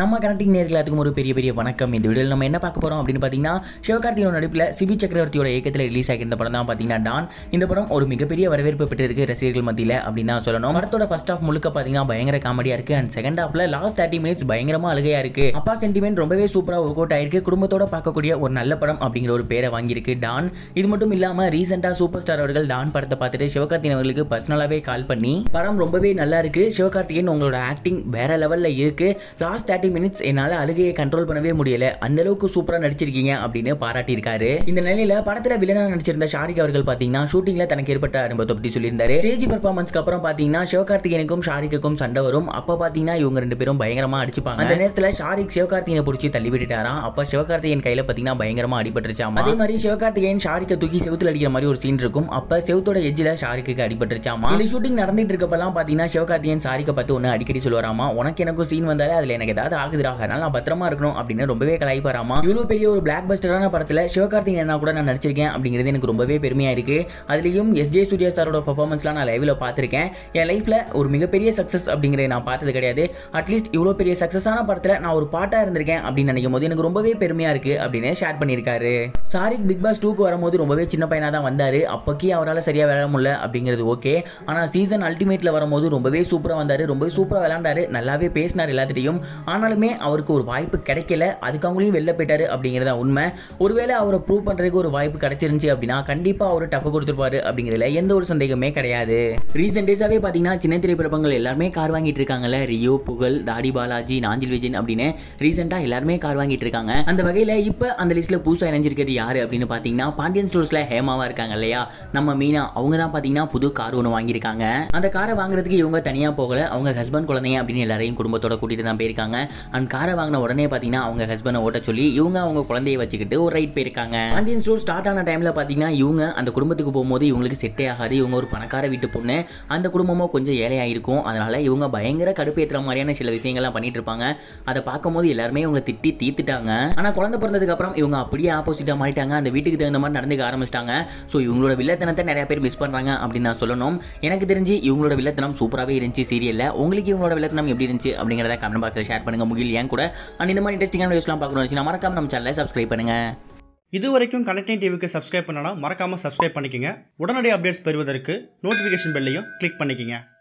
நம்ம கனெக்டிங் நேரில் எல்லாத்துக்கும் ஒரு பெரிய பெரிய வணக்கம் இந்த வீடியோவில் நம்ம என்ன பார்க்க போகிறோம் அப்படின்னு பார்த்தீங்கன்னா சிவகார்த்தியோட நடிப்பில் சிபி சக்கரவர்த்தியோட இயக்கத்தில் ரிலீஸ் இந்த படம் தான் பார்த்தீங்கன்னா டான் இந்த படம் ஒரு மிகப்பெரிய வரவேற்பு பெற்றிருக்கு ரசிகர்கள் மத்தியில் அப்படின்னு தான் சொல்லணும் படத்தோட ஃபர்ஸ்ட் ஆஃப் முழுக்க பார்த்தீங்கன்னா பயங்கர காமெடியாக இருக்குது அண்ட் செகண்ட் ஆஃபில் லாஸ்ட் தேர்ட்டி மினிட்ஸ் பயங்கரமாக அழுகையாக இருக்குது அப்பா சென்டிமெண்ட் ரொம்பவே சூப்பராக ஒர்க் அவுட் ஆயிருக்கு குடும்பத்தோட பார்க்கக்கூடிய ஒரு நல்ல படம் அப்படிங்கிற ஒரு பேரை வாங்கியிருக்கு டான் இது மட்டும் இல்லாமல் ரீசெண்டாக சூப்பர் ஸ்டார் அவர்கள் டான் படத்தை பார்த்துட்டு சிவகார்த்தியின் அவர்களுக்கு பர்சனலாகவே கால் பண்ணி படம் ரொம்பவே நல்லா இருக்குது சிவகார்த்திகேயன் உங்களோட ஆக்டிங் வேற லெவலில் இருக்குது லாஸ்ட் தேர்ட்டி மினிட்ஸ் என்னால் அழுகையை கண்ட்ரோல் பண்ணவே முடியல அந்த அளவுக்கு சூப்பராக நடிச்சிருக்கீங்க அப்படின்னு பாராட்டியிருக்காரு இந்த நிலையில படத்தில் வில்லனாக நடிச்சிருந்த ஷாரிக் அவர்கள் பார்த்தீங்கன்னா ஷூட்டிங்கில் தனக்கு ஏற்பட்ட அனுபவத்தை பற்றி சொல்லியிருந்தாரு ஸ்டேஜ் பர்ஃபார்மன்ஸ்க்கு அப்புறம் பார்த்தீங்கன்னா சிவகார்த்திகேயனுக்கும் ஷாரிக்குக்கும் சண்டை வரும் அப்போ பார்த்தீங்கன்னா இவங்க ரெண்டு பேரும் பயங்கரமாக அடிச்சுப்பாங்க அந்த நேரத்தில் ஷாரிக் சிவகார்த்திகேயனை பிடிச்சி தள்ளி விட்டுட்டாராம் அப்போ சிவகார்த்திகேயன் கையில் பார்த்தீங்கன்னா பயங்கரமாக அடிபட்டுருச்சாம் அதே மாதிரி சிவகார்த்திகேயன் ஷாரிக்கை தூக்கி செவத்தில் அடிக்கிற மாதிரி ஒரு சீன் இருக்கும் அப்போ செவத்தோட எஜ்ஜில் ஷாரிக்கு அடிபட்டுருச்சாமா இந்த ஷூட்டிங் நடந்துட்டு இருக்கப்பெல்லாம் பார்த்தீங்கன்னா சிவகார்த்திகேயன் ஷாரிக்கை பார்த்து ஒன்று அடிக்கடி சொல்லுவாராமா உனக்கு எனக்கும் சீன் வந்தாலே அதில் எனக்கு ஏதாவது ஏதாவது ஆகுதுடா அதனால நான் பத்திரமா இருக்கணும் அப்படின்னு ரொம்பவே கலாய்ப்பாராமா இவ்வளோ பெரிய ஒரு பிளாக் பஸ்டரான படத்தில் சிவகார்த்திகேயன் என்ன கூட நான் நடிச்சிருக்கேன் அப்படிங்கிறது எனக்கு ரொம்பவே பெருமையாக இருக்குது அதுலேயும் எஸ் ஜே சூர்யா சாரோட பர்ஃபார்மன்ஸ்லாம் நான் லைவ்ல பார்த்துருக்கேன் என் லைஃப்ல ஒரு மிகப்பெரிய சக்ஸஸ் அப்படிங்கிறத நான் பார்த்தது கிடையாது அட்லீஸ்ட் இவ்வளோ பெரிய சக்சஸான படத்தில் நான் ஒரு பாட்டாக இருந்திருக்கேன் அப்படின்னு நினைக்கும் போது எனக்கு ரொம்பவே பெருமையாக இருக்கு அப்படின்னு ஷேர் பண்ணியிருக்காரு சாரிக் பிக் பாஸ் டூக்கு வரும்போது ரொம்பவே சின்ன பையனாக தான் வந்தார் அப்பக்கி அவரால் சரியாக விளையாட முடியல அப்படிங்கிறது ஓகே ஆனால் சீசன் அல்டிமேட்ல வரும்போது ரொம்பவே சூப்பராக வந்தார் ரொம்பவே சூப்பராக விளாண்டாரு நல்லாவே பேசினார் எல்லாத்திட்டையும் ஆனால் ஆனாலுமே அவருக்கு ஒரு வாய்ப்பு கிடைக்கல அதுக்கு அவங்களையும் வெளில போயிட்டாரு அப்படிங்கிறதா உண்மை ஒருவேளை அவரை ப்ரூவ் பண்ணுறதுக்கு ஒரு வாய்ப்பு கிடைச்சிருந்துச்சு அப்படின்னா கண்டிப்பாக அவர் டப்பு கொடுத்துருப்பாரு அப்படிங்கிறதுல எந்த ஒரு சந்தேகமே கிடையாது ரீசெண்ட் டேஸாகவே பார்த்தீங்கன்னா சின்ன திரைப்படங்கள் எல்லாருமே கார் வாங்கிட்டு இருக்காங்கல்ல ரியோ புகழ் தாடி பாலாஜி நாஞ்சில் விஜயன் அப்படின்னு ரீசெண்டாக எல்லாருமே கார் வாங்கிட்டு இருக்காங்க அந்த வகையில் இப்போ அந்த லிஸ்ட்டில் புதுசாக இணைஞ்சிருக்கிறது யார் அப்படின்னு பார்த்தீங்கன்னா பாண்டியன் ஸ்டோர்ஸில் ஹேமாவாக இருக்காங்க இல்லையா நம்ம மீனா அவங்க தான் பார்த்தீங்கன்னா புது கார் ஒன்று வாங்கியிருக்காங்க அந்த காரை வாங்குறதுக்கு இவங்க தனியாக போகல அவங்க ஹஸ்பண்ட் குழந்தைங்க அப்படின்னு எல்லாரையும் குடும்பத்தோட கூட்டிகிட்டு தான் போயிருக்காங்க அண்ட் காரை வாங்கின உடனே பார்த்தீங்கன்னா அவங்க ஹஸ்பண்டை ஓட்ட சொல்லி இவங்க அவங்க குழந்தைய வச்சுக்கிட்டு ஒரு ரைட் போயிருக்காங்க ஆண்டியன் ஸ்டோர் ஸ்டார்ட் ஆன டைமில் பார்த்தீங்கன்னா இவங்க அந்த குடும்பத்துக்கு போகும்போது இவங்களுக்கு செட்டே ஆகாது இவங்க ஒரு பணக்கார வீட்டு பொண்ணு அந்த குடும்பமும் கொஞ்சம் ஏழையாக இருக்கும் அதனால் இவங்க பயங்கர கடுப்பேற்றுற மாதிரியான சில விஷயங்கள்லாம் பண்ணிட்டு இருப்பாங்க அதை பார்க்கும்போது எல்லாருமே இவங்களை திட்டி தீர்த்துட்டாங்க ஆனால் குழந்தை அப்புறம் இவங்க அப்படியே ஆப்போசிட்டாக மாறிட்டாங்க அந்த வீட்டுக்கு தகுந்த மாதிரி நடந்துக்க ஆரம்பிச்சிட்டாங்க ஸோ இவங்களோட வில்லத்தனத்தை நிறைய பேர் மிஸ் பண்ணுறாங்க அப்படின்னு நான் சொல்லணும் எனக்கு தெரிஞ்சு இவங்களோட வில்லத்தனம் சூப்பராகவே இருந்துச்சு சீரியலில் உங்களுக்கு இவங்களோட வில்லத்தனம் எப்படி இருந்துச்சு அப்படிங்கிறத கமெண்ட் பாக்ஸில் ஷேர் பண்ணுங்கள் பண்ணுங்கள் முகில் ஏன் கூட அண்ட் இந்த மாதிரி இன்ட்ரெஸ்டிங்கான வீடியோஸ்லாம் பார்க்கணும் நான் மறக்காமல் நம்ம சேனலை சப்ஸ்கிரைப் பண்ணுங்கள் இது வரைக்கும் கனெக்டிங் டிவிக்கு சப்ஸ்கிரைப் பண்ணனா மறக்காமல் சப்ஸ்கிரைப் பண்ணிக்கோங்க உடனடி அப்டேட்ஸ் பெறுவதற்கு நோட்டிஃபிகேஷன் பெல்லையும் கிளிக் பண்ணிக்கோங்க